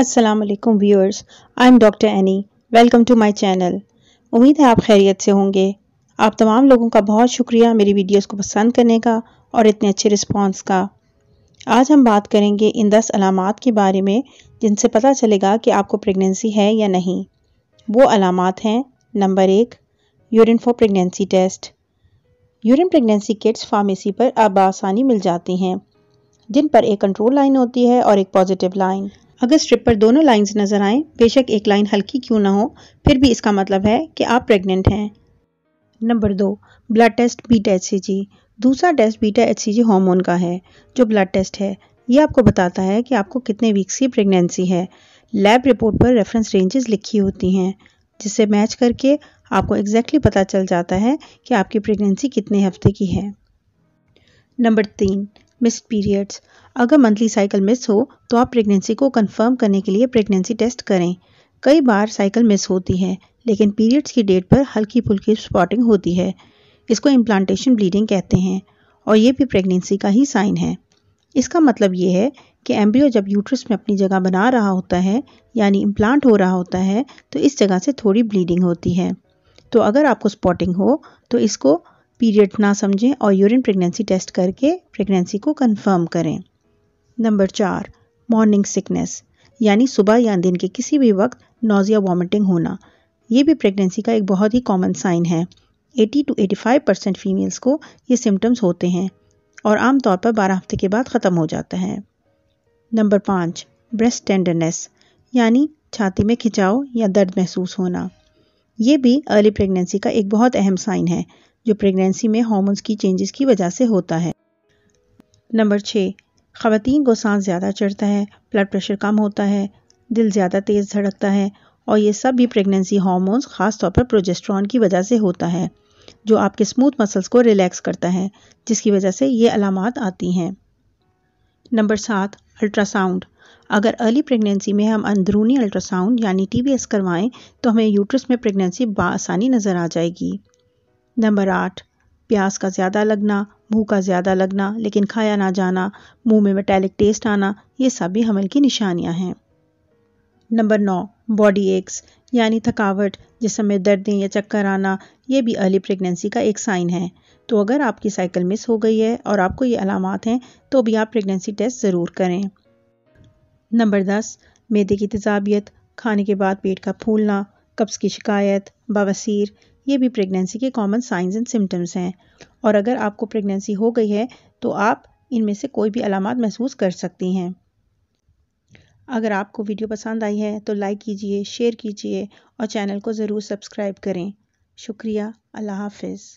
Aslam viewers I am doctor Annie welcome to my channel उम्मीद है आप खैरियत से होंगे आप तमाम लोगों का बहुत शुक्रिया मेरी वीडियोस को पसंद करने का और इतने अच्छे रिस्पांस का आज हम बात करेंगे इन दस अलामत के बारे में जिनसे पता चलेगा कि आपको प्रेगनेंसी है या नहीं वो अलामत हैं नंबर एक urine for pregnancy test urine pregnancy kits pharmacy पर अब आसानी मिल जाती हैं जिन पर एक कंट्रोल लाइन होती है और एक पॉजिटिव लाइन अगर स्ट्रिप पर दोनों लाइंस नज़र आएं बेशक एक लाइन हल्की क्यों ना हो फिर भी इसका मतलब है कि आप प्रेग्नेंट हैं नंबर दो ब्लड टेस्ट बीटा एच दूसरा टेस्ट बीटा एच हार्मोन का है जो ब्लड टेस्ट है ये आपको बताता है कि आपको कितने वीक्स की प्रेगनेंसी है लैब रिपोर्ट पर रेफरेंस रेंजेस लिखी होती हैं जिसे मैच करके आपको एग्जैक्टली पता चल जाता है कि आपकी प्रेगनेंसी कितने हफ्ते की है नंबर तीन मिस्ड पीरियड्स अगर मंथली साइकिल मिस हो तो आप प्रेगनेंसी को कंफर्म करने के लिए प्रेगनेंसी टेस्ट करें कई बार साइकिल मिस होती है लेकिन पीरियड्स की डेट पर हल्की फुल्की स्पॉटिंग होती है इसको इम्प्लांटेशन ब्लीडिंग कहते हैं और ये भी प्रेगनेंसी का ही साइन है इसका मतलब ये है कि एम्ब्रियो जब यूट्रस में अपनी जगह बना रहा होता है यानी इम्प्लांट हो रहा होता है तो इस जगह से थोड़ी ब्लीडिंग होती है तो अगर आपको स्पॉटिंग हो तो इसको पीरियड ना समझें और यूरिन प्रेगनेंसी टेस्ट करके प्रेगनेंसी को कंफर्म करें नंबर चार मॉर्निंग सिकनेस यानी सुबह या दिन के किसी भी वक्त नोज़िया वॉमिटिंग होना ये भी प्रेगनेंसी का एक बहुत ही कॉमन साइन है 80 टू 85 परसेंट फीमेल्स को ये सिम्टम्स होते हैं और आमतौर पर 12 हफ्ते के बाद ख़त्म हो जाता है नंबर पाँच ब्रेस्ट टेंडरनेस यानी छाती में खिंचाव या दर्द महसूस होना ये भी अर्ली प्रेगनेंसी का एक बहुत अहम साइन है जो प्रेगनेंसी में हॉर्मोन्स की चेंजेस की वजह से होता है नंबर छः खातन को सांस ज़्यादा चढ़ता है ब्लड प्रेशर कम होता है दिल ज़्यादा तेज़ धड़कता है और ये सब भी प्रेगनेंसी हार्मोन्स ख़ास तौर पर प्रोजेस्ट्रॉन की वजह से होता है जो आपके स्मूथ मसल्स को रिलैक्स करता है जिसकी वजह से ये अलामत आती हैं नंबर सात अल्ट्रासाउंड अगर अर्ली प्रेगनेंसी में हम अंदरूनी अल्ट्रासाउंड यानी टी करवाएं तो हमें यूट्रस में प्रेगनेंसी बसानी नज़र आ जाएगी नंबर आठ प्यास का ज़्यादा लगना मुंह का ज़्यादा लगना लेकिन खाया ना जाना मुंह में मेटेलिक टेस्ट आना ये सब भी हमल की निशानियां हैं नंबर नौ बॉडी एक्स यानी थकावट जिसम में दर्दें या चक्कर आना ये भी अर्ली प्रेगनेंसी का एक साइन है तो अगर आपकी साइकिल मिस हो गई है और आपको ये अलामत हैं तो भी आप प्रेगनेंसी टेस्ट ज़रूर करें नंबर दस मेदे की तजाबियत खाने के बाद पेट का फूलना कब्ज़ की शिकायत बवासीर ये भी प्रेगनेंसी के कॉमन साइंस एंड सिम्टम्स हैं और अगर आपको प्रेगनेंसी हो गई है तो आप इनमें से कोई भी अलामत महसूस कर सकती हैं अगर आपको वीडियो पसंद आई है तो लाइक कीजिए शेयर कीजिए और चैनल को ज़रूर सब्सक्राइब करें शुक्रिया अल्लाह हाफिज़